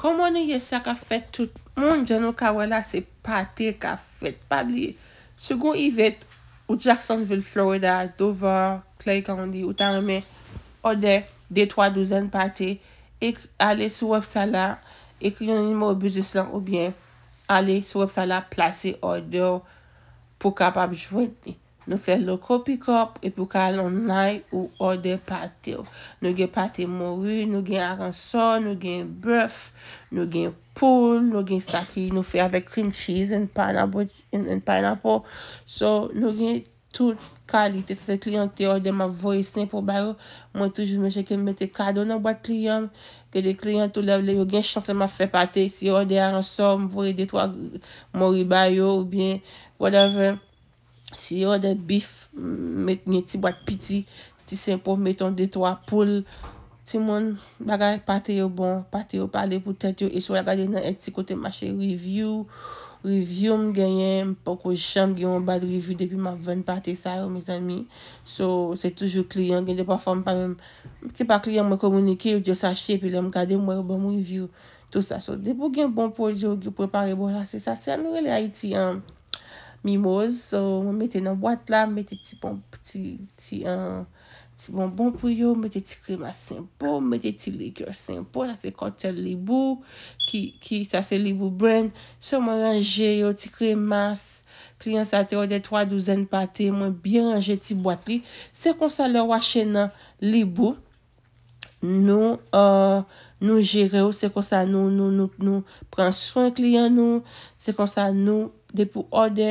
Koman e ye sa ka fet tout moun, jan nou ka wala se pate ka fet pabli. Se goun i vet ou Jacksonville, Florida, Dover, Clay County, ou tan lome, ode, de 3 dozen pate, ek ale souweb sa la, ek yon animo ou bizis lan ou bien, ale souweb sa la plase ode pou kapab jwenni. Nou fè loko pikop e pou kalon nay ou ode patè yo. Nou gen patè mori, nou gen aransò, nou gen brèf, nou gen poul, nou gen stati, nou fè avek krim chiz en panapò. So, nou gen tout kalite se kliyantè ode ma voye sin pou bayo. Mwen toujou men chè ke mette kado nan bat kliyantè. Ke de kliyantè ou levle yo gen chansè ma fè patè si ode aransò, mwen voye detwa mori bayo ou bin whatever. Si yo de bif, mm, met nye ti bat piti, ti sempon, meton de to apol. Ti moun bagay pati yo bon, pati yo pale pou tet yo. E so ya gade nan eti kote mache review, review m genyen. M poko janm genyon bad review depi ma ven pati sa yo mizan mi. So se toujou kliyan genyon de pa fom pa m. M ti pa kliyan m konmounike yo, diyo sa chepi le m gade m wè yo ban m review. Tout sa so. Depo genyon bon pol jo, genyon prepare bon la se sa. Se amy re le Haiti anm. Mimoz, mwen mette nan boat la, mette bon, euh, ti bonbon pou yo, mette ti kremas sempou, mette ti leker sempou, sa se kontel libu, ki sa se libu bren, se mwen range yo, ti kremas, kliyan sa te o de 3-12 pati, mwen bian range ti boat li. Se kon sa le wache nan libu, nou jere yo, se kon sa nou nou nou nou pran swan kliyan nou, se kon sa nou. Depou ode,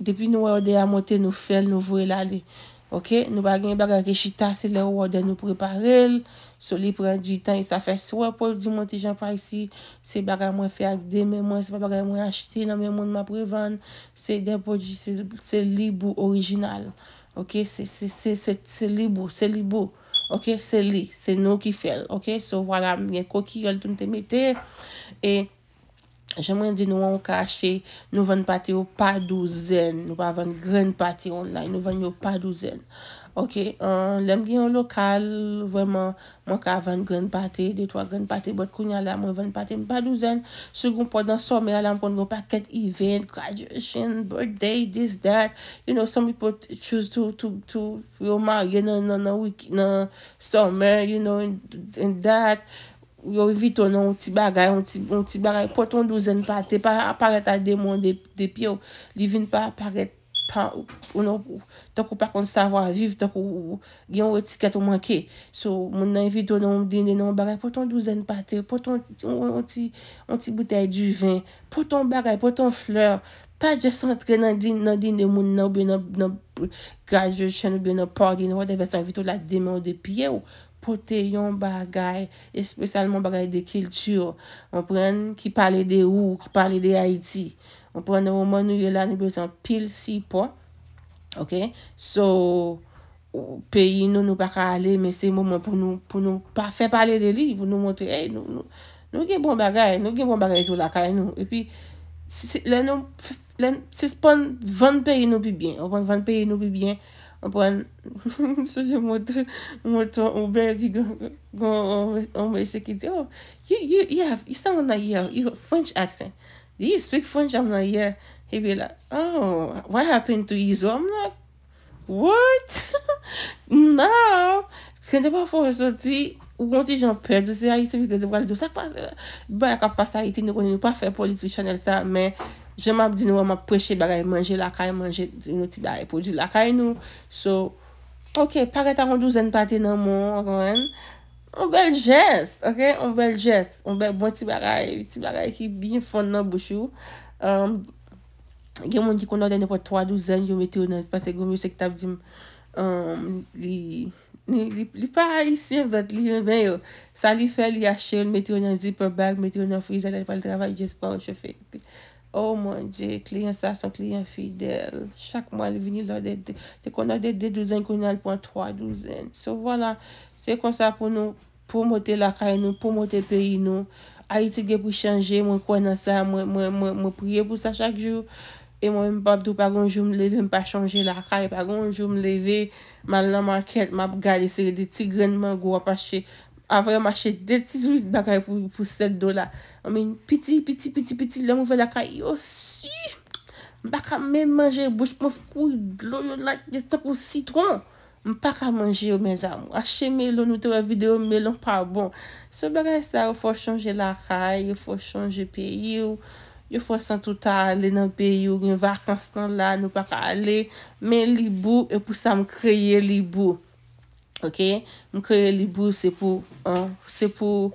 depi nou we ode a mote nou fel nou vwe la li. Ok? Nou bagen baga rechita se le ou ode nou preparel. So li pre di tan e sa fe swa pou di monte jan pa isi. Se baga mwen fe akde men mwen, se baga mwen achite nan men mwen mwen prevan. Se de pou di, se li bou orijinal. Ok? Se li bou, se li bou. Ok? Se li, se nou ki fel. Ok? So wala, mwen koki yon ton te mete. E... Jè mwen di nou an kache nou ven pati ou pa douzen. Nou pa ven gren pati online, nou ven yo pa douzen. Ok, an lem gen yon lokal, wèman, mwen ka ven gren pati, detwa gren pati, bot kounye ala mwen ven pati, mwen pa douzen. Se yon pon dan somen, ala mwen pon gen pati ket event, graduation, birthday, this, that. You know, some people choose to yo ma yon nan wik nan somen, you know, and that. Yo evito nan, ou non, ti bagay, ou ti bagay, poton douzen pate, pa aparet a demon de piyo. Li vin pa aparet, pa, ou nan, ta kou pa konti savo a viv, ta kou, gen ou etiket ou manke. So, moun nan evito nan, ou non, din nan, ou bagay, poton douzen pate, poton, ou, ou ti, ou ti butay di vin, poton bagay, poton fleur. Pa jes antre nan din, nan din, nan moun nan, ou bin nan, nan, ga jes chen, ou bin nan, pa, din, wote, evito la demon de piyo. pote yon bagay, espesalman bagay de kiltur, anpren ki pale de ouk, pale de Haiti, anpren nou man nou yon lan, nou bezan pil si po, ok, so, ou peyi nou nou baka ale, men se yon mouman pou nou, pou nou pa fe pale de li, pou nou montre, hey nou, nou gen bon bagay, nou gen bon bagay tou la kay nou, e pi, se spon 20 peyi nou pi bien, ou 20 peyi nou pi bien, abon se jè mwotou mwotou mwen di gwen mwen se ki di oh, you have, you stand on a year, you have French accent you speak French on a year he be like, oh, what happened to you so I'm like what? now, kene pa fwo resoti wote jan perdou se a, yi se mi gwen se wale do sa kpa, ba ya kapasa iti, nou konen nou pa fe politisyonel sa men Jema ap di nou an ap preche bagay manje lakay, manje nou ti baye pou di lakay nou. So, ok, pareta an douzen pati nan moun, akwen. An bel jes, ok, an bel jes. An bel bon ti baye, ti baye ki bin fon nan bouchou. Gen euh, moun di kono dene pou 3-12 an yon metyonan. Spase goun yon sekta ap di, li, li pa a yi sin, but li yon ben yo. Sa li fel yi ashe yon metyonan, zipo bag, metyonan frize, la li pali travay, jes pa ou che fek, ti. Oh mon diye, kliyen sa son kliyen fidel. Chak mwen veni la de de. Se kon la de de douzen kon alpon 3 douzen. So wala, se kon sa pou nou promote la kay nou, promote peyi nou. A iti ge pou chanje, mwen konan sa, mwen mwen mwen mwen mwen priye pou sa chak jou. E mwen mwen babdou pa goun joun mleve mwen pa chanje la kay. Pa goun joun mleve, mwen la market, mwen ap gale se de ti grenman gwa pasche mwen. Avreman chede 18 bagay pou 7 dola. Amin, piti, piti, piti, piti, lèm ouve lakay. Yo, si! Mba ka men manje boj, mwen fkou, glon, lak, yon stak ou sitron. Mba ka manje yo, men zan. Ache, melon, nou tèwa videyo, melon, pa bon. Se bagay sa, yo fwa chanje lakay, yo fwa chanje peyi yo. Yo fwa san touta ale nan peyi yo. Gwen vakans tan la, nou paka ale. Men libo, yo pousa m kreye libo. Ok? Mwen kreye li bou se pou se pou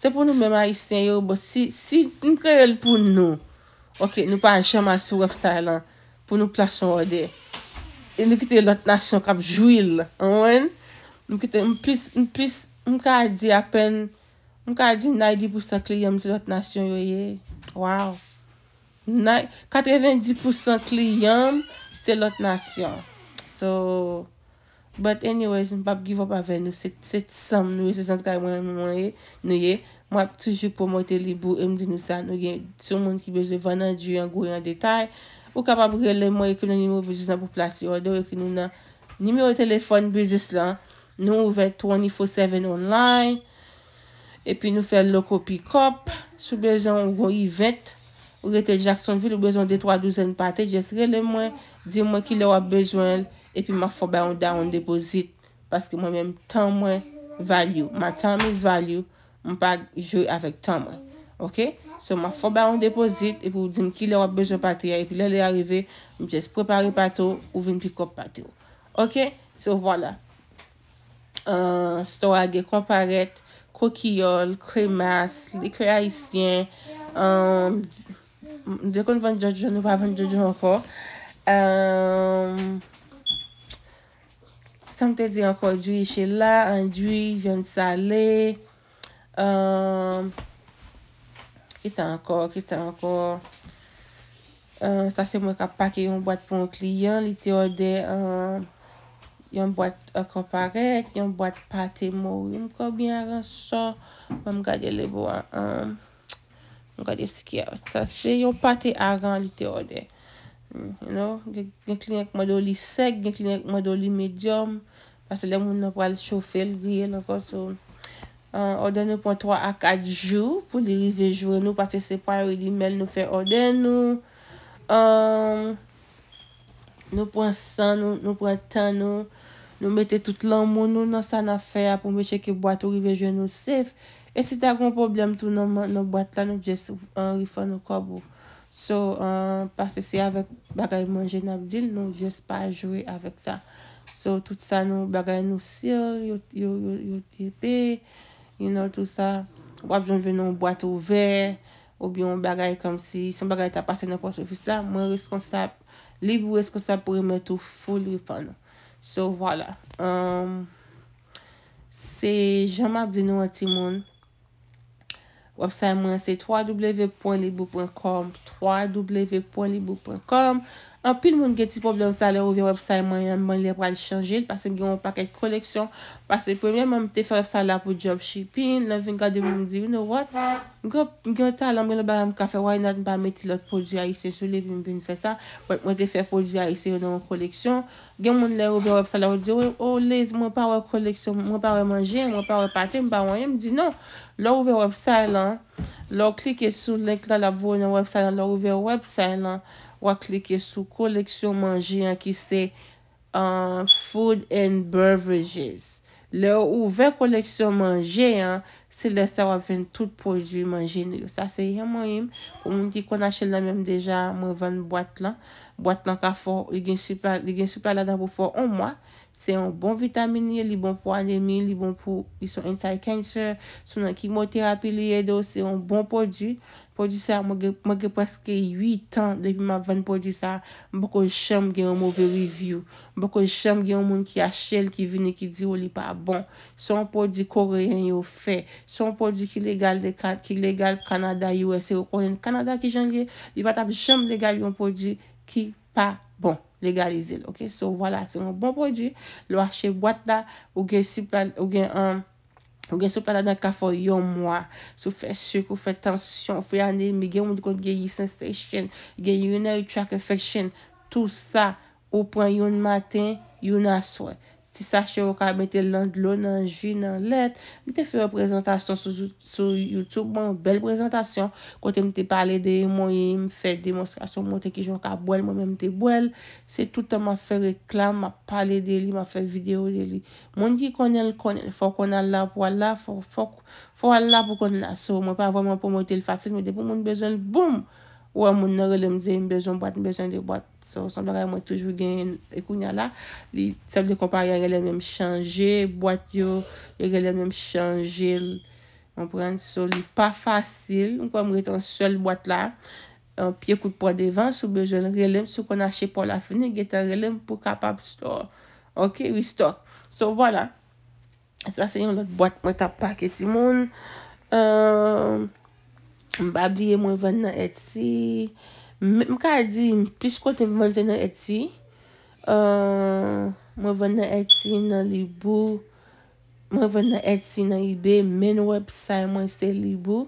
se pou nou mema isten yo. Si mwen kreye li pou nou Ok? Nou pa an chanman sou website lan pou nou plas yon ode. E mwen kreye lot nasyon kap jwil. Anwen? Mwen kreye mwen kreye di apen mwen kreye di 90% kli yon se lot nasyon yo ye. Wow! 90% kli yon se lot nasyon. So... But anyways, m pap give up ave nou, set sam nou, se zant gaye mwen mwen ye, nou ye. M wap toujou pou mwete li bou, m di nou sa, nou gen sou mwen ki beze vana, djuyan, goyan detay. Ou kapap rele mwen ekwene ni mwen beze zan pou plasi, ou dewe ki nou nan ni mwen o telefon beze zan. Nou ouve 24-7 online, e pi nou fe loko pick-up, sou beze mwen ou gon yi vet. Ou rete Jacksonville, ou beze mwen de 3-12 en pate, jes rele mwen, di mwen ki lè wap beze lè. epi ma fo ba yon da yon depozit paske mwen menm tan mwen value, ma tan mwen value mwen pa jwè avèk tan mwen ok, so ma fo ba yon depozit epi wou din ki lè wap bejoun patria epi lè lè yon arive, mwen jè s'prepare pato ou vè mwen pi kop pati wou ok, so wala stowa ge komparet kokiyol, kremas likre aisyen mwen um, de kon vende jan ou pa vende jan anpo eeeem um, an te di anko djouye chela, an djouye joun salè, an, um, ki sa anko, ki sa anko, an, um, sa se mwen kapake yon bote pon kliyan, li te ode, um, uh, an, yon bote akoparet, yon bote pate mou, yon koubyan an so, mwen mga delebo an, an, mga delebo an, sa se yon pate aran li te ode, yon klinek mwado li seg, yon klinek mwado li medyom, Asele moun nan pral choufe l griye nan konsou. Oden nou pon 3 a 4 jou pou li rivejwe nou. Pase se pari li mel nou fe oden nou. Nou pon san nou, nou pon tan nou. Nou mette tout lan moun nou nan san afer pou meche ki bwa tou rivejwe nou sef. E se ta kon problem tou nan bwa tan nou jes ou euh, an rifan nou kobo. So, euh, passe se avèk bagay manje nan abdil nou jes pa jowe avèk sa. So, tout sa nou bagay nou sir, yo tepe, you know, tout sa. Wap, joun ven nou boate ouver, ou biyon bagay kom si, sen bagay ta pase nan konsofis la, mwen reskonsap, libu reskonsap pou remet ou ful ripan. So, wala. Um, se, jama ap di nou ati moun. Wap sa, mwen se www.libu.com www.libu.com Anpil moun gen ti problem sa lè ouve website mwen lè pral chanjil, pase m gen moun paket koleksyon, pase premye mwen te fè ouve sa lè pou job shipping, lè vingade mwen di, you know what, gen talan mwen lè barèm kafe, why not mwen pa meti lòt pou di a isye sou lè, mwen te fè pou di a isye ou nan ou koleksyon, gen moun lè ouve website lè ou di, oh, oh lè, mwen pa ouve koleksyon, mwen pa ouve manje, mwen pa ouve patè, mwen pa ouve, mwen di, non, lò ouve website lè, lò klike sou lèk lè la vò ouve website lè, lò ou waklike sou koleksyon manje an ki se uh, Food and Beverages. Le ouve koleksyon manje an, se le sa wap ven tout poujvi manje nou. Sa se yaman im, kou mwen di konache la menm deja mwen ven boat lan. Boat lan ka fò, li gen soupla la dan pou fò an mwa. Se yon bon vitamini, li bon pou anemine, li bon pou yon anti-cancer, sou nan kimoterapi li yedou, se yon bon podi. Podi sa, mwage preske 8 an depi ma ven podi sa, mboko yon chanm gen yon mouve review, mboko yon chanm gen yon moun ki a chel ki vine ki di ou oh, li pa bon. Se yon podi koreyen yo fe, se yon podi ki legal kanada yon, se yon koreyen kanada ki janye, li pata bi chanm legal yon podi ki pa bon. legalize l, ok? So, wala, se moun bon prodjou, l wache, wata, ou gen sou plan, ou gen an, euh, ou gen sou plan la dan ka fo yon mwa, sou fè sük, ou fè tansyon, fè yane, mi gen moun di kon gen yi sens fèkchen, gen yon nou trak fèkchen, tout sa, ou pran yon maten, yon aswe. Ti sache ou ka mette landlou nan jwi nan let. Mwen te fe prezentasyon sou YouTube, mwen bon, bel prezentasyon. Kote mwen te pale de, mwen yi mwen fe demonstrasyon, mwen te ki joun ka boel, mwen mwen te boel. Se touta mwen fe reklam, mwen pale de li, mwen fe video de li. Mwen di konen l konen, fok konen la pou al la, fok, fok, fok al la pou konen la sou. Mwen pa avon mwen pou motel fasil, mwen te pou mwen bezon l boum. Ou an mwen nore l mzen, mwen bezon bat, mwen bezon l bat. So, resomblera yon mwen toujou gen ekounya la. Li, sep de kompare, yon relèm yon mwen chanje. Boat yo, yon relèm yon mwen chanje. Mwen pren so, li pa fasil. Mwen kwa mwen etan sel boat la. Pi ekout po devan, sou bejoun relèm. Sou konache pou la fene, getan relèm pou kapab stok. Ok, wistok. So, wala. Sa se yon lot boat mwen tapak eti moun. Euh, Mbabye mwen ven nan etsi. M ka di, m pish kote m vante nan Etsy. Euh, m wè vè nan Etsy nan Libou. M wè vè nan Etsy nan eBay. Men wèp sa yon e mwen se Libou.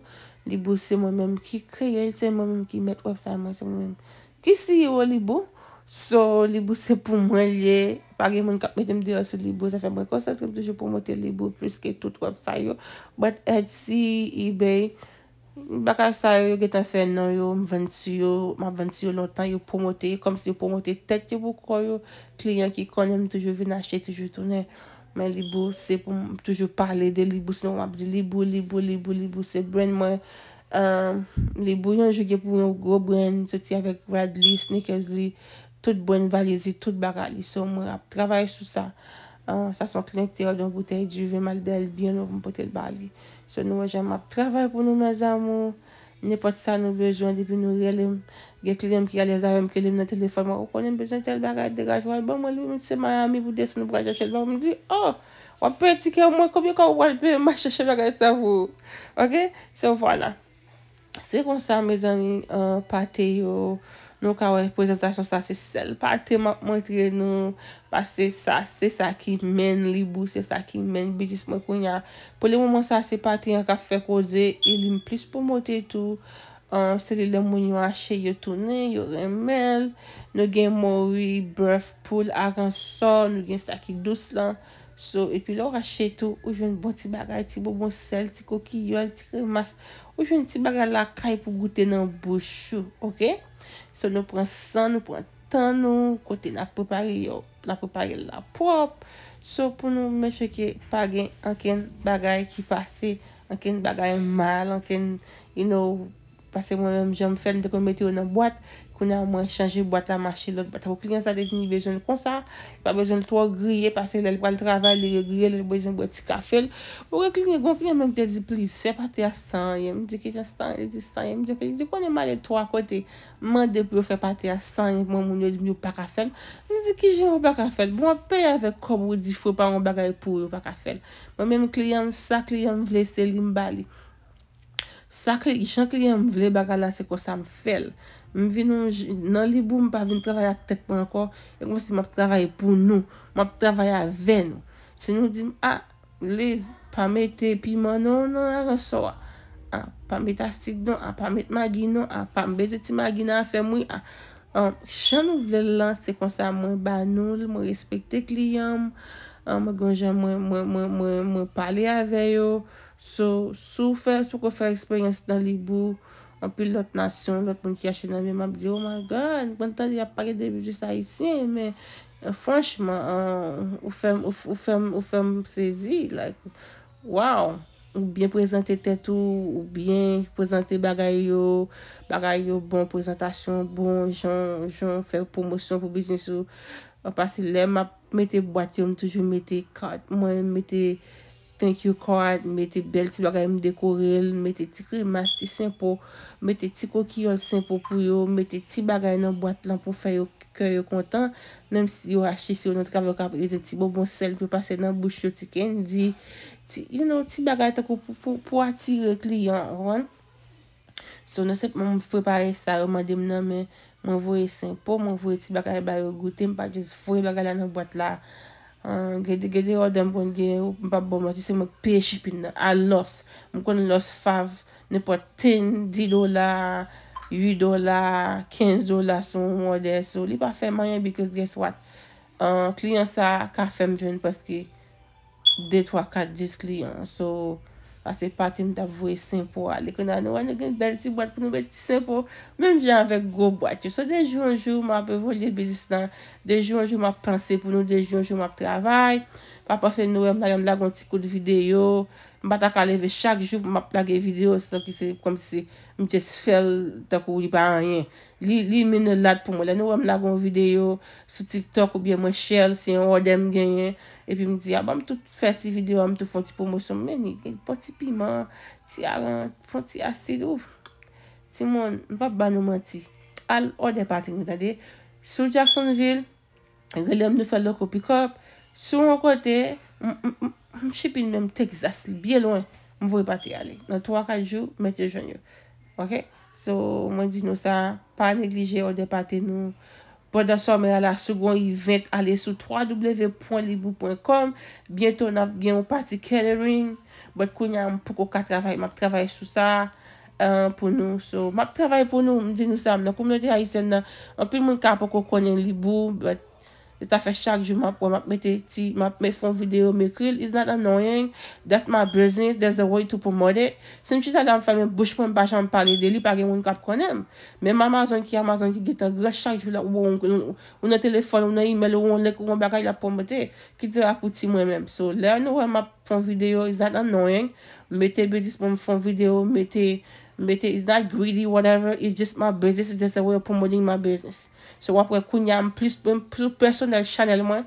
Libou se mwen men m ki kreye. Se mwen men m ki met wèp sa yon e mwen. Ki si yo wè Libou. So, Libou se pou mwen ye. Pagè mwen kap metem diyo sou Libou. Sa fè mwen konsantre m toujou pou mwote Libou. Priske tout wèp sa yo. But Etsy, eBay... Bakal sa yo getan fè nan yo, mwen ven su yo, mwen ven su yo lontan, yo pwomote, yo kom se yo pwomote, tet ke pou kwa yo, kliyen ki konen mwen toujou ven achè, toujou tonè. Men libo se pou mwen toujou parle de libo, senon mwen ap di libo, libo, libo, libo, libo, se bwen mwen, ehm, libo yon jogue pou yon gro bwen, soti avèk Radley, Snickers li, tout bwen valizi, tout bagali, son mwen ap travèl sou sa. Ehm, sa son klinik tè yon, yon boutè yon jive, mal del, bien ou mwen pote l bali. Se nou wajan map travay pou nou mezan moun, ne pot sa nou bejwan depi nou relim. Gek liyem ki gale zarem ke liyem nan telefon moun, ou konen bejwan tel bagay dekaj walbam, bon, ou liyem se mayami pou desi nou bagay dekaj walbam, ou mi di, oh, wapetike moun, komye kwa walbem, masye che bagay sa voun. Ok, se ou vwala. Se kon sa mezan mi euh, pati yo, Nou ka wè prezantasyon sa se sel. Pate map mwetre nou. Pase sa se sa ki men li bu. Se sa ki men bizis mwen kwen ya. Po le mwaman sa se pate. Yon ka fe koze. Ilim e plis pou mwote tou. Se li lè mwen yon ache yotounen. Yon remel. Nou gen mwori. Bref poul. Agan so. Nou gen sa ki dos lan. So epi lò wache tou. Ou jwen bon ti bagay. Ti bon bon sel. Ti kokiyol. Ti kremas. Ou jwen ti bagay la kay pou gouten nan bouchou. Ok? So nou pran san, nou pran tan nou, kote nak prepare la prop, so pou nou mecheke pagen anken bagay ki pase, anken bagay mal, anken, you know... Pase mwen jom fèl de kon metè yon an boat, kon an mwen chanjè boat an machè lò. Pata pou klien sa dek ni bezon kon sa, pa bezon to griye, pase lèl pal travèl, lèl griye, lèl bezon bo tika fèl. Ou re klien, kon klien mwen te di plis, fè patè a sanye, mwen di ki fè a sanye, di sanye, mwen di fè, di kon e mal e tro akote, mwen de pou fè patè a sanye, mwen mwen yo di mi ou pa ka fèl. Mwen di ki jen ou pa ka fèl, mwen pe avè kobou di fè pa mwen bagay pou ou pa ka fèl. Mwen mwen klièm sa, klièm vle Sa kli, ishan kli yon m vle baga la se ko sa m fel. M vin nou, nan li bou m pa vin travay ak tet mwen kor, ek wonsi m ap travay pou nou, m ap travay aven nou. Se nou di m, a, lez, pa m ete, pi man nou, nou, nan an so a. A, pa m ete astig nou, a, pa m ete magi nou, a, pa m bete ti magi nou, a, fe m ou, a. An, ishan nou vle lan se kon sa m ban nou, m respekte kli yon, an, m genje m, m, m, m, m, m pale aven yo, Sou, sou fè, sou kò fè eksperyans nan Libou, anpil lot nasyon, lot moun ki yache nan mi, map di, oh my God, mwen tan li ap pare de bi, jè sa yisi, men, eh, franchman, eh, ou fèm, ou fèm, ou fèm se di, like, wow, ou bien prezante tè tou, ou bien prezante bagay yo, bagay yo bon prezantasyon, bon jon, jon fèl pomosyon pou bizinsou, anpase lè, map, metè bwati ou mwen toujou metè kat, mwen metè, Mè te bel ti bagay m dekorel, mè te ti kremas ti sempou, mè te ti kokiyol sempou pou yo, mè te ti bagay nan boat lan pou fè yo kè yo kontan. Nem si yo rache se yo nout kavek ap reze ti bo bon sel pou pase nan boucho ti ken di. Ti, you know, ti bagay tako pou atire kliyan, wan. So, nan sep mè m fèpare sa, yo mandem nan mè, mè vwe sempou, mè vwe ti bagay ba yo gouten, pa jes fwe bagay lan nan boat la. Gede-gede euh, ou denpon gen, ou mpa boma ti se mwen pay shipping nan, a los. Mkon los 5, nepo 10, 10 dola, 8 dola, 15 dola son ou de. So li pa fem a yon, because guess what? Euh, kliyon sa ka fem jwen, paske det wakad dis kliyon. So... Pase pati m da vwe sempou ale. Kwen an nou an nou gen bel ti boat pou nou bel ti sempou. Menm jan avek go boat yo. So dejou anjou m ap evo liye bezistan. Dejou anjou m ap panse pou nou. Dejou anjou m ap travay. Pa pase nou an nou lagon ti kou de videyo. Mbata ka leve chak jup ma plage video Sla ki se kom se mtje se fel Tako ou li pa an yen Li mene lad pou mwen Lè nou wèm lagon video Sou TikTok ou biye mwen shell Si yon odèm genyen E pi mti ya ah, bèm tout fè ti video Mtou fon ti pou mwen Soun mwen ni pon ti piment Ti a ran fon ti asid Ti moun mpap banouman ti Al odè pati nou ta de Sou Jacksonville Gèlèm nou fè lò kopikop Sou mwen kote M... m... m... Mche pi nou mtexas, biye lwen, mwoy pati ale. Nan 3-4 jou, mwen te joun yo. Ok? So, mwen di nou sa, pa neglije, ou de pati nou. Pwede sa, mwen ala, segon event, ale sou www.libu.com. Bieto, nan gen mwen pati coloring. Bwede kounyan, mwen pou kou ka travay, mwen travay sou sa euh, pou nou. So, mwen travay pou nou, mwen di nou sa, mwen kou mwen te aisen nan, mwen pi mwen ka pou kou kounyan Libu, bwede. e ta fe chak jo mwap wè mwap mette ti, mwap me fon video me kril, is nat anoyen, that's my business, that's the way to promote it, se mt chita dan fèmè bèj pou m bèj an m palè de li, pwagè wè n kap konèm, mèm Amazon ki Amazon ki getan gre chak jo la wè ankon, wè nou telefon, wè nou email, wè nou lek, wè nou bagay la poum mwete, ki te akouti mwè mwem, so lè anou wè mwap fon video, is nat anoyen, mwete bezis pou m fon video, mwete... bete is that greedy whatever it's just my business is just a way of promoting my business so what we're kunyam please personal channel man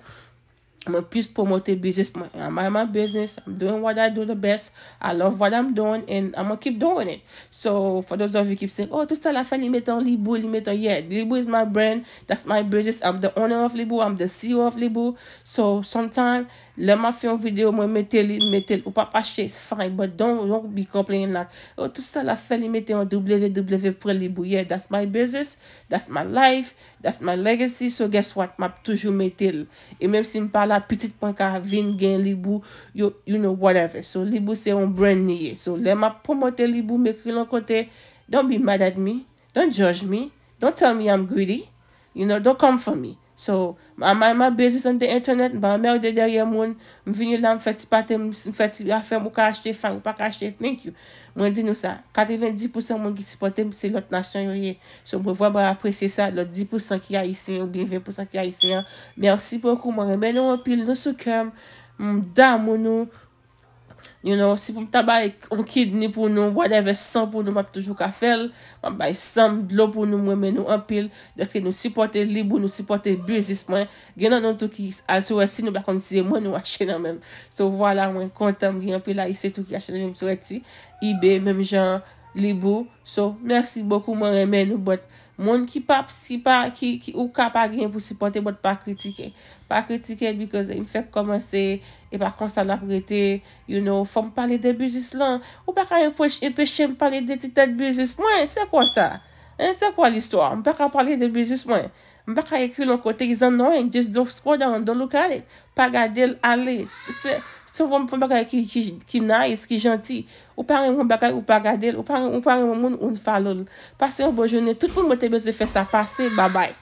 mwen plus promote business. Am I my business? I'm doing what I do the best. I love what I'm doing and I mwen keep doing it. So, for those of you keep saying, oh, tou stè la fè li metè an Libou, li metè, yeah, Libou is my brand. That's my business. I'm the owner of Libou. I'm the CEO of Libou. So, sometimes, lè mwen fè yon video, mwen metè li metè, ou pa pa chè, it's fine, but don't, don't be complaining like, oh, tou stè la fè li metè an WW, WW pre Libou, yeah, that's my business, that's my life, la pitit panka vin gen libu, yo, you know, whatever. So, libu se yon brand niye. So, lema poumote libu mek yon kote, don't be mad at me, don't judge me, don't tell me I'm greedy, you know, don't come for me. So, ma bezis an de internet, ba merde derye moun, m vinyo la m feti patem, m feti afer mou ka achete fan, mou pa ka achete, thank you. Mwen di nou sa, 90% moun ki si patem, se lot nasyon yoye. So, m wè vwa ba apresye sa, lot 10% ki a isen, ou 20% ki a isen. Mersi pokou mwen, mwen nou apil nou soukem, m dam moun nou, You know, si pou m tabay on kid ni pou nou, whatever, san pou nou map toujou ka fel, mwen bay san, lo pou nou mwen men nou anpil, deske nou sipote libu, nou sipote bizis mwen, genan nou tou ki al sou etsi nou bakon siye mwen nou achene mwen. So, wala, mwen kontem gen anpil la isi tou ki achene mwen sou etsi. Ibe, menm jan... Libou, so, mersi bokou mwen remen ou bot moun ki pa, si pa, ki, ki, ou ka pa gen pou sipote bot pa kritike. Pa kritike because im fek komanse, e pa konsan aprete, you know, fom pale de bizis lan. Ou baka yon e peche, yon e peche m pale de titat bizis mwen, se kwa sa? Se kwa listwa? Mwen pa ka pale de bizis mwen. Mwen pa ka ekri lon kote gizan nan, jes dof sko dan, don lo kalet. Pa gade alet, se... Se ou pou mwen bagay ki nice, ki janti, ou pare mwen bagay ou pa gade, ou pare mwen moun ou nfalol. Pase yon bon jounen, tout pou mwen te bez de fese a pase, babay.